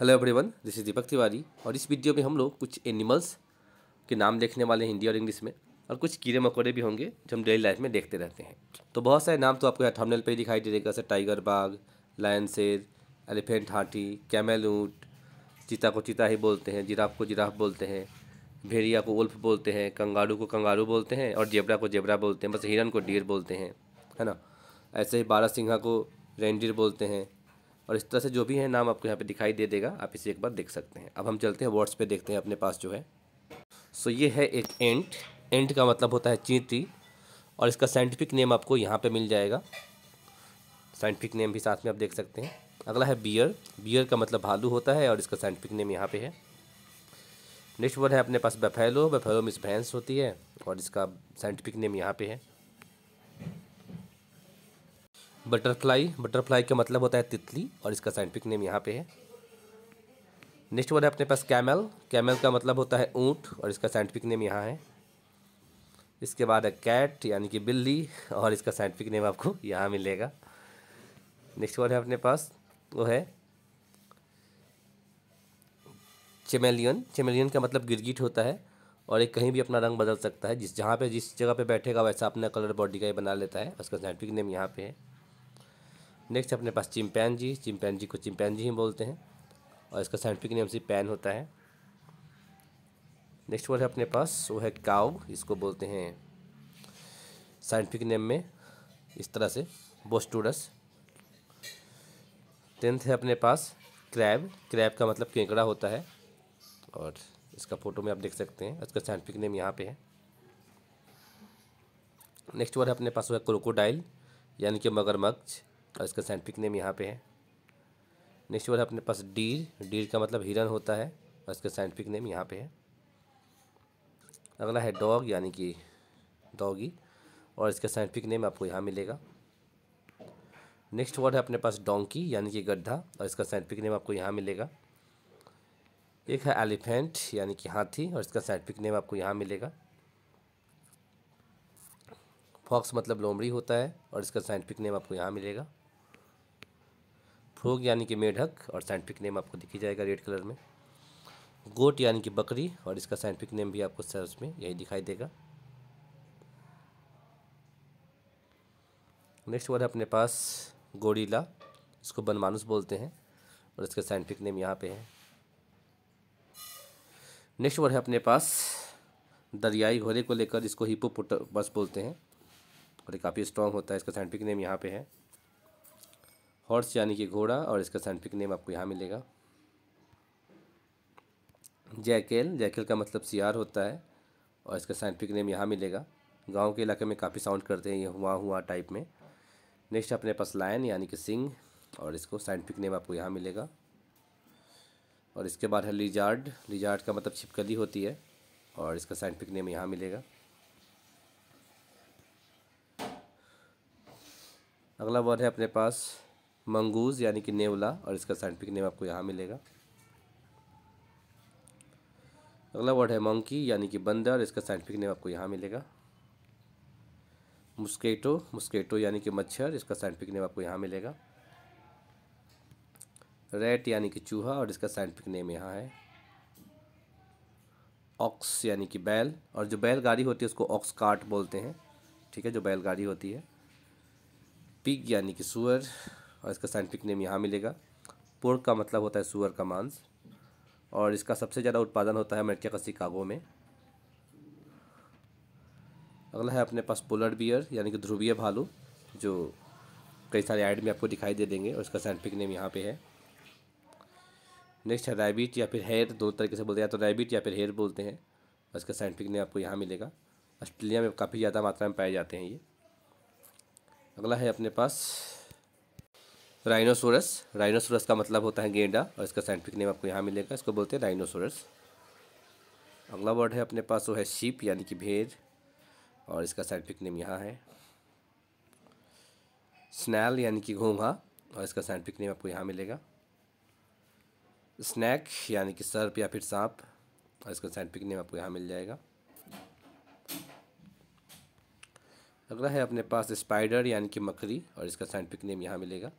hello everyone this is Deepak Tiwari और इस video में हम लोग कुछ एनिमल्स के नाम देखने वाले हैं हिंदी और इंग्लिश में और कुछ कीड़े मकोड़े भी होंगे जो हम डेली लाइफ में देखते रहते हैं तो बहुत सारे नाम तो आपको यहाँ थंबनेल पे दिखाई दे जैसे टाइगर बाघ लायन शेर एलिफेंट हाथी कैमल ऊँट चीता को चीता ही बोलते हैं जिराफ को जिराफ बोलते हैं भेड़िया को उल्फ बोलते हैं कंगारू को कंगारू बोलते हैं और जेबरा को जेबरा बोलते हैं बस हिरन को डीर बोलते हैं है ना ऐसे ही बारह सिंघा को रेंडिर बोलते हैं और इस तरह से जो भी है नाम आपको यहाँ पे दिखाई दे देगा आप इसे एक बार देख सकते हैं अब हम चलते हैं वर्ड्स पे देखते हैं अपने पास जो है सो so, ये है एक एंट एंट का मतलब होता है चींटी और इसका साइंटिफिक नेम आपको यहाँ पर मिल जाएगा साइंटिफिक नेम भी साथ में आप देख सकते हैं अगला है बियर बियर का मतलब भालू होता है और इसका साइंटिफिक नेम यहाँ पर है नेक्स्ट वर्ड है अपने पास बफेलो बफेलो मिस भैंस होती है और इसका साइंटिफिक नेम यहाँ पे है बटरफ्लाई बटरफ्लाई का मतलब होता है तितली और इसका साइंटिफिक नेम यहाँ पे है नेक्स्ट वर्ड है अपने पास कैमल कैमल का मतलब होता है ऊँट और इसका साइंटिफिक नेम यहाँ है इसके बाद है कैट यानी कि बिल्ली और इसका साइंटिफिक नेम आपको यहाँ मिलेगा नेक्स्ट वर्ड है अपने पास वो है चमेलियन चमेलियन का मतलब गिरगिट होता है और एक कहीं भी अपना रंग बदल सकता है जिस जहाँ पे जिस जगह पे बैठेगा वैसा अपना कलर बॉडी का ही बना लेता है उसका साइंटिफिक नेम यहाँ पे है नेक्स्ट अपने पास चिमपैन जी चिमपैन जी को चिमपैन जी ही बोलते हैं और इसका साइंटिफिक नेम से पैन होता है नेक्स्ट वर्ड है अपने पास वो है काउ इसको बोलते हैं साइंटिफिक नेम में इस तरह से बोस्टूडस टेंथ है अपने पास क्रैब क्रैब का मतलब केंकड़ा होता है और इसका फ़ोटो में आप देख सकते हैं इसका साइंटिफिक नेम यहाँ पे है नेक्स्ट वर्ड है अपने पास वो है क्रोकोडाइल यानी कि मगरमच्छ और इसका साइंटिफिक नेम यहाँ पे है नेक्स्ट वर्ड अपने पास डीर डीर का मतलब हिरन होता है और इसका साइंटिफिक नेम यहाँ पे है अगला है डॉग यानी कि डॉगी और इसका साइंटिफिक नेम आपको यहाँ मिलेगा नेक्स्ट वर्ड है अपने पास डोंकी यानी कि गड्ढा और इसका साइंटिफिक नेम आपको यहाँ मिलेगा एक है एलिफेंट यानी कि हाथी और इसका साइंटिफिक नेम आपको यहाँ मिलेगा फॉक्स मतलब लोमड़ी होता है और इसका साइंटिफिक नेम आपको यहाँ मिलेगा फ्रोग यानी कि मेढक और साइंटिफिक नेम आपको दिखी जाएगा रेड कलर में गोट यानी कि बकरी और इसका साइंटिफिक नेम भी आपको सर्च में यही दिखाई देगा नेक्स्ट वर्ड है अपने पास गोरीला इसको बनमानुस बोलते हैं और इसका साइंटिफिक नेम यहाँ पे है नेक्स्ट वर्ड है अपने पास दरियाई घोड़े को लेकर इसको बस बोलते हैं और ये काफ़ी स्ट्रॉन्ग होता है इसका साइंटिफिक नेम यहाँ पे है हॉर्स यानी कि घोड़ा और इसका साइंटिफिक नेम आपको यहाँ मिलेगा जैकेल जैकेल का मतलब सियार होता है और इसका साइंटिफिक नेम यहाँ मिलेगा गांव के इलाके में काफ़ी साउंड करते हैं ये हुआ हुआ टाइप में नेक्स्ट अपने पास लायन यानी कि सिंह और इसको साइंटिफिक नेम आपको यहाँ मिलेगा और इसके बाद है लिजार्ड लिजार्ड का मतलब छिपकली होती है और इसका साइंटिफिक नेम यहाँ मिलेगा अगला वर्ड है अपने पास मंगूज यानी कि नेवला और इसका साइंटिफिक नेम आपको यहाँ मिलेगा अगला वर्ड है मंकी यानी कि बंदर इसका साइंटिफिक नेम आपको यहाँ मिलेगा मुस्केटो मुस्केटो यानी कि मच्छर इसका साइंटिफिक नेम आपको यहाँ मिलेगा रेट यानी कि चूहा और इसका साइंटिफिक नेम यहाँ है ऑक्स यानी कि बैल और जो बैलगाड़ी होती है उसको ऑक्स कार्ट बोलते हैं ठीक है जो बैलगाड़ी होती है पिग यानी कि सुअर और इसका साइंटिफिक नेम यहाँ मिलेगा पोर्क का मतलब होता है सुअर का मांस और इसका सबसे ज़्यादा उत्पादन होता है अमेरिका का शिकागो में अगला है अपने पास पोलर बियर यानी कि ध्रुवीय भालू जो कई सारे ऐड में आपको दिखाई दे देंगे और इसका साइंटिफिक नेम यहाँ पे है नेक्स्ट है रैबिट या फिर हेयर दो तरीके से बोलते हैं तो रैबिट या फिर हेयर बोलते हैं और इसका साइंटिफिक नेम आपको यहाँ मिलेगा ऑस्ट्रेलिया में काफ़ी ज़्यादा मात्रा में पाए जाते हैं ये अगला है अपने पास राइनोसोरस राइनोसोरस का मतलब होता है गेंडा और इसका साइंटिफिक नेम आपको यहाँ मिलेगा इसको बोलते हैं राइनोसोरस अगला वर्ड है अपने पास वो है शीप यानी कि भेड़ और इसका साइंटिफिक नेम यहाँ है स्नैल यानी कि घोंघा और इसका साइंटिफिक नेम आपको यहाँ मिलेगा स्नैक यानी कि सर्प या फिर सांप और इसका साइंटिफिक नेम आपको यहाँ मिल जाएगा अगला है अपने पास स्पाइडर यानी कि मकड़ी और इसका साइंटिफिक नेम यहाँ मिलेगा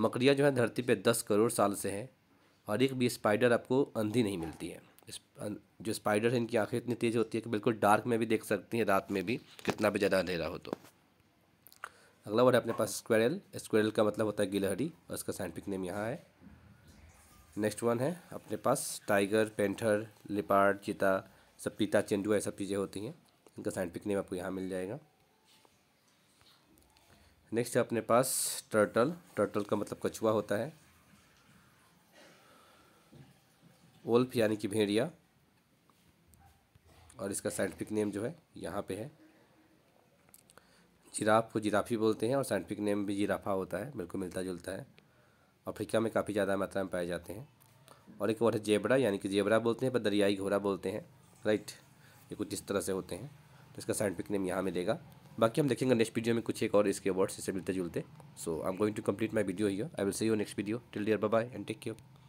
मकड़ियाँ जो है धरती पे दस करोड़ साल से हैं और एक भी स्पाइडर आपको अंधी नहीं मिलती है अं, जो स्पाइडर है इनकी आंखें इतनी तेज़ होती है कि बिल्कुल डार्क में भी देख सकती हैं रात में भी कितना भी ज़्यादा अंधेरा हो तो अगला वर्ड है अपने पास स्क्वेरल स्क्वेरल का मतलब होता है गिलहरी और इसका साइंटिफिक नेम यहाँ है नेक्स्ट वन है अपने पास टाइगर पेंथर लिपार्ड चीता सब पीता चेंडुआ ये सब चीज़ें होती हैं इनका साइंटिफिक नेम आपको यहाँ मिल जाएगा नेक्स्ट है अपने पास टर्टल टर्टल का मतलब कछुआ होता है ओल्फ यानी कि भेड़िया और इसका साइंटिफिक नेम जो है यहाँ पे है जिराफ को जिराफी बोलते हैं और साइंटिफिक नेम भी जिराफा होता है बिल्कुल मिलता जुलता है अफ्रीका में काफ़ी ज़्यादा मात्रा में पाए जाते हैं और एक और है जेबरा यानी कि जेबरा बोलते हैं पर दरियाई घोड़ा बोलते हैं राइट ये कुछ इस तरह से होते हैं तो इसका साइंटिफिक नेम यहाँ मिलेगा बाकी हम देखेंगे नेक्स्ट वीडियो में कुछ एक और इसके अवार्ड से मिलते जुलते so I am going to complete my video here I will see you next video till dear bye and take care